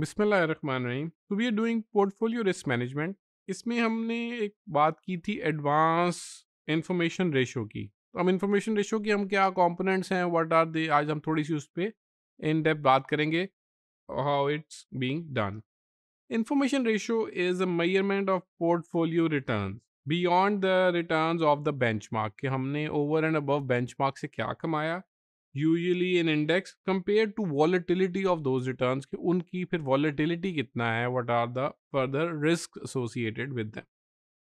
बिसमीम तो we are doing portfolio risk management इसमें हमने एक बात की थी एडवांस इन्फॉर्मेशन रेशो की तो हम इन्फॉर्मेशन रेशो की हम क्या कॉम्पोनेंट्स हैं व्हाट आर दे आज हम थोड़ी सी उस पर इन डेप्थ बात करेंगे how it's being done information ratio is a measurement of portfolio return beyond the return of the benchmark कि हमने over and above benchmark से क्या कमाया usually in index compare to volatility of those returns उनकी फिर volatility कितना है what are the further risk associated with them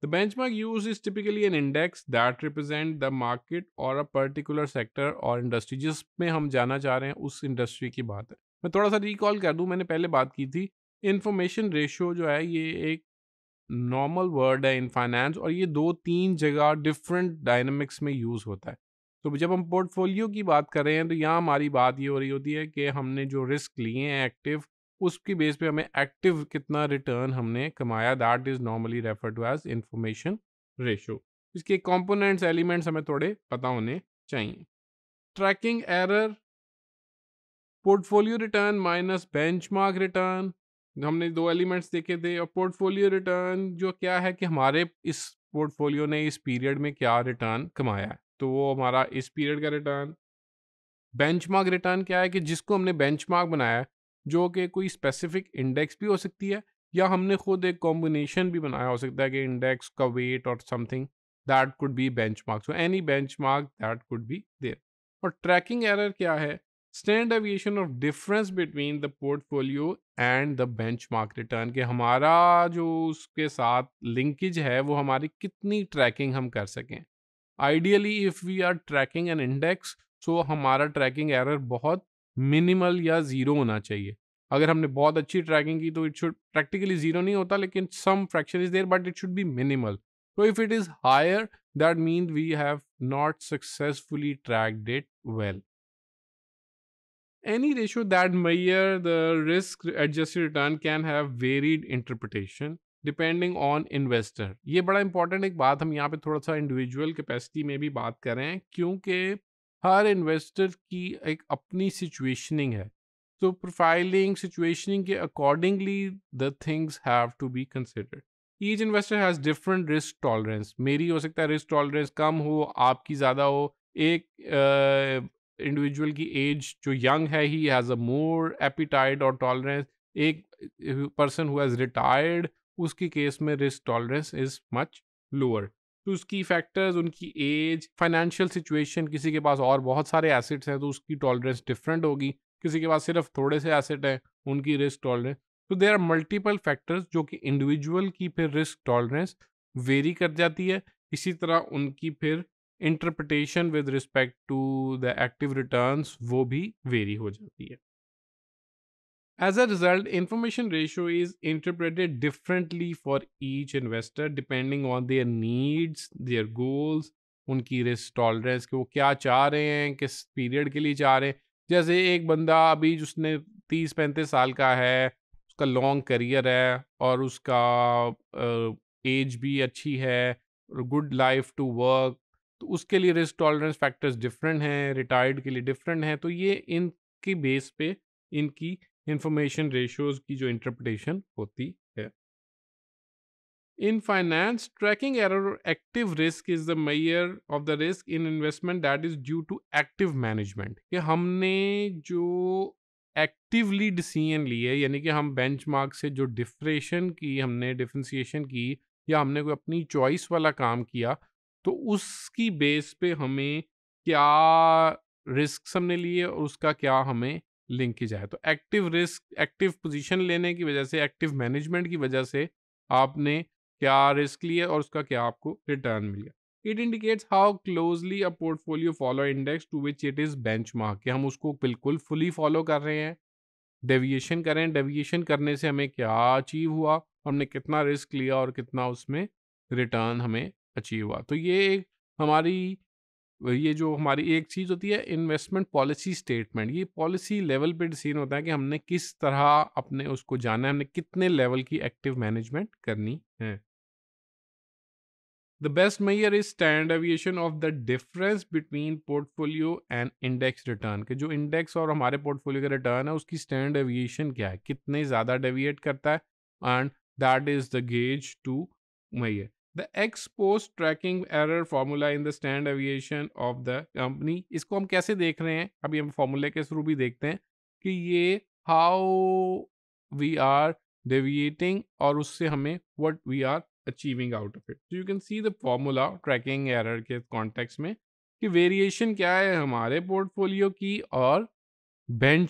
The benchmark used is typically an index that represent the market or a particular sector or industry जिस में हम जाना चाह रहे हैं उस इंडस्ट्री की बात है मैं थोड़ा सा रिकॉल कर दूँ मैंने पहले बात की थी इन्फॉर्मेशन रेशियो जो है ये एक नॉर्मल वर्ड है इन फाइनेंस और ये दो तीन जगह डिफरेंट डायनामिक्स में यूज़ होता है तो जब हम पोर्टफोलियो की बात कर रहे हैं तो यहाँ हमारी बात ये हो रही होती है कि हमने जो रिस्क लिए हैं एक्टिव उसकी बेस पे हमें एक्टिव कितना रिटर्न हमने कमाया that is normally refer to as information ratio इसके कंपोनेंट्स एलिमेंट्स हमें थोड़े पता होने चाहिए tracking error portfolio return minus benchmark return हमने दो एलिमेंट्स देखे थे और पोर्टफोलियो रिटर्न जो क्या है कि हमारे इस पोर्टफोलियो ने इस पीरियड में क्या रिटर्न कमाया है तो वो हमारा इस पीरियड का रिटर्न बेंचमार्क रिटर्न क्या है कि जिसको हमने बेंचमार्क बनाया है जो कि कोई स्पेसिफिक इंडेक्स भी हो सकती है या हमने खुद एक कॉम्बिनेशन भी बनाया हो सकता है कि इंडेक्स का वेट और something that could be benchmark so any benchmark that could be there और ट्रैकिंग एरर क्या है standard deviation of difference between the portfolio and the benchmark return के हमारा जो उसके साथ लिंकेज है वो हमारी कितनी ट्रैकिंग हम कर सकें ideally if we are tracking an index so हमारा ट्रैकिंग एरर बहुत मिनिमल या ज़ीरो होना चाहिए अगर हमने बहुत अच्छी ट्रैकिंग की तो इट शुड प्रैक्टिकली ज़ीरो नहीं होता लेकिन some fraction is there but it should be minimal तो if it is higher that mean we have not successfully tracked it well any ratio that measure the risk adjusted return can have varied interpretation depending on investor ये बड़ा important एक बात हम यहाँ पे थोड़ा सा इंडिविजुअल कैपेसिटी में भी बात करें क्योंकि हर इन्वेस्टर की एक अपनी सिचुएशनिंग है तो प्रोफाइलिंग सिचुएशनिंग के accordingly the things have to be considered each investor has different risk tolerance मेरी हो सकता है रिस्क टॉलरेंस कम हो आपकी ज़्यादा हो एक इंडिविजुअल uh, की एज जो यंग है ही हैज़ अ मोर एपीटाइड और टॉलरेंस एक पर्सन हुआ इज़ रिटायर्ड उसकी केस में risk tolerance is much lower तो उसकी फैक्टर्स उनकी एज फाइनेंशियल सिचुएशन किसी के पास और बहुत सारे एसेट्स हैं तो उसकी टॉलरेंस डिफरेंट होगी किसी के पास सिर्फ थोड़े से एसेट हैं उनकी रिस्क टॉलरेंस तो देर आर मल्टीपल फैक्टर्स जो कि इंडिविजुअल की फिर रिस्क टॉलरेंस वेरी कर जाती है इसी तरह उनकी फिर interpretation with respect to the active returns वो भी वेरी हो जाती है As a result, information ratio is interpreted differently for each investor depending on their needs, their goals, उनकी रिस्क टॉलरेंस कि वो क्या चाह रहे हैं किस पीरियड के लिए चाह रहे हैं जैसे एक बंदा अभी जिसने तीस पैंतीस साल का है उसका लॉन्ग करियर है और उसका एज भी अच्छी है गुड लाइफ टू वर्क तो उसके लिए रिस्क टॉलरेंस फैक्टर्स डिफरेंट हैं रिटायर्ड के लिए डिफरेंट हैं तो ये इनकी बेस पे इनकी इंफॉर्मेशन रेशियोज की जो इंटरप्रिटेशन होती है in finance tracking error active risk is the measure of the risk in investment that is due to active management कि हमने जो एक्टिवली डिसीजन लिए यानी कि हम बेंचमार्क से जो डिफ्रेशन की हमने डिफ्रेंसीशन की या हमने कोई अपनी चॉइस वाला काम किया तो उसकी बेस पे हमें क्या रिस्क हमने लिए और उसका क्या हमें लिंकेज जाए तो एक्टिव रिस्क एक्टिव पोजीशन लेने की वजह से एक्टिव मैनेजमेंट की वजह से आपने क्या रिस्क लिया और उसका क्या आपको रिटर्न मिला it indicates how closely a portfolio follow index to which it is benchmark हम उसको बिल्कुल फुली फॉलो कर रहे हैं डेविएशन करें डेविएशन करने से हमें क्या अचीव हुआ हमने कितना रिस्क लिया और कितना उसमें रिटर्न हमें अचीव हुआ तो ये एक हमारी ये जो हमारी एक चीज़ होती है इन्वेस्टमेंट पॉलिसी स्टेटमेंट ये पॉलिसी लेवल पे डिसीजन होता है कि हमने किस तरह अपने उसको जाना है हमने कितने लेवल की एक्टिव मैनेजमेंट करनी है the best measure is standard deviation of the difference between portfolio and index return के जो इंडेक्स और हमारे पोर्टफोलियो का रिटर्न है उसकी स्टैंड एविएशन क्या है कितने ज़्यादा डेविएट करता है and that is the gauge to measure the ex post tracking error formula in the standard deviation of the company इसको हम कैसे देख रहे हैं अभी हम फॉर्मूले के थ्रू भी देखते हैं कि ये हाउ वी आर डेविएटिंग और उससे हमें what we are achieving out of it you can see the formula tracking error के कॉन्टेक्स में कि वेरिएशन क्या है हमारे पोर्टफोलियो की और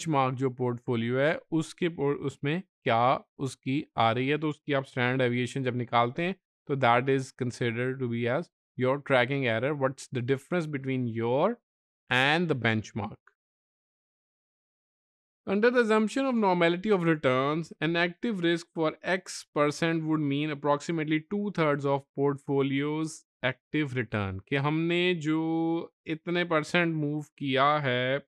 मार्क जो पोर्टफोलियो है उसके उसमें क्या उसकी आ रही है तो उसकी आप स्टैंड एविएशन जब निकालते हैं तो that is consider to be as your tracking error what's the difference between your and the benchmark under the assumption of normality of return an active risk for X percent would mean approximately two third of portfolios active return कि हमने जो इतने percent move किया है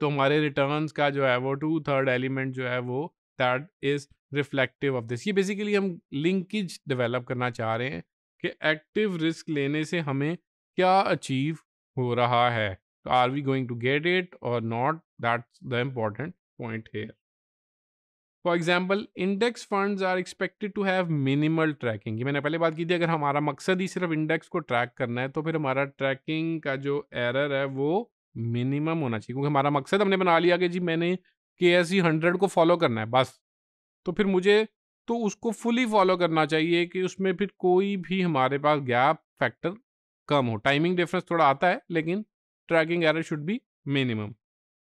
तो हमारे return का जो है वो टू थर्ड एलिमेंट जो है वो that is reflective of this ये बेसिकली हम लिंकेज डेवलप करना चाह रहे हैं कि एक्टिव रिस्क लेने से हमें क्या अचीव हो रहा है तो are we going to get it or not that's the important point here for example index fund are expected to have minimal tracking मैंने पहले बात की थी अगर हमारा मकसद ही सिर्फ इंडेक्स को ट्रैक करना है तो फिर हमारा ट्रैकिंग का जो एरर है वो मिनिमम होना चाहिए क्योंकि हमारा मकसद हमने बना लिया कि जी मैंने के एस सी हंड्रेड को फॉलो करना है बस तो फिर मुझे तो उसको फुली फॉलो करना चाहिए कि उसमें फिर कोई भी हमारे पास गैप फैक्टर कम हो टाइमिंग डिफरेंस थोड़ा आता है लेकिन tracking error should be minimum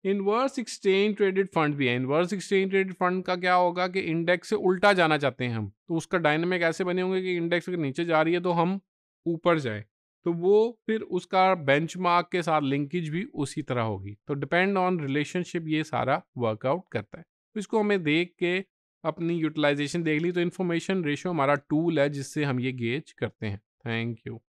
inverse exchange traded fund भी है इनवर्स एक्सचेंज ट्रेडेड फंड का क्या होगा कि इंडेक्स से उल्टा जाना चाहते हैं हम तो उसका डायनेमिक ऐसे बने होंगे कि इंडेक्स अगर नीचे जा रही है तो हम ऊपर जाए तो वो फिर उसका बेंच के साथ लिंकेज भी उसी तरह होगी तो डिपेंड ऑन रिलेशनशिप ये सारा वर्कआउट करता है तो इसको हमें देख के अपनी यूटिलाइजेशन देख ली तो इन्फॉर्मेशन रेशियो हमारा टूल है जिससे हम ये गेज करते हैं थैंक यू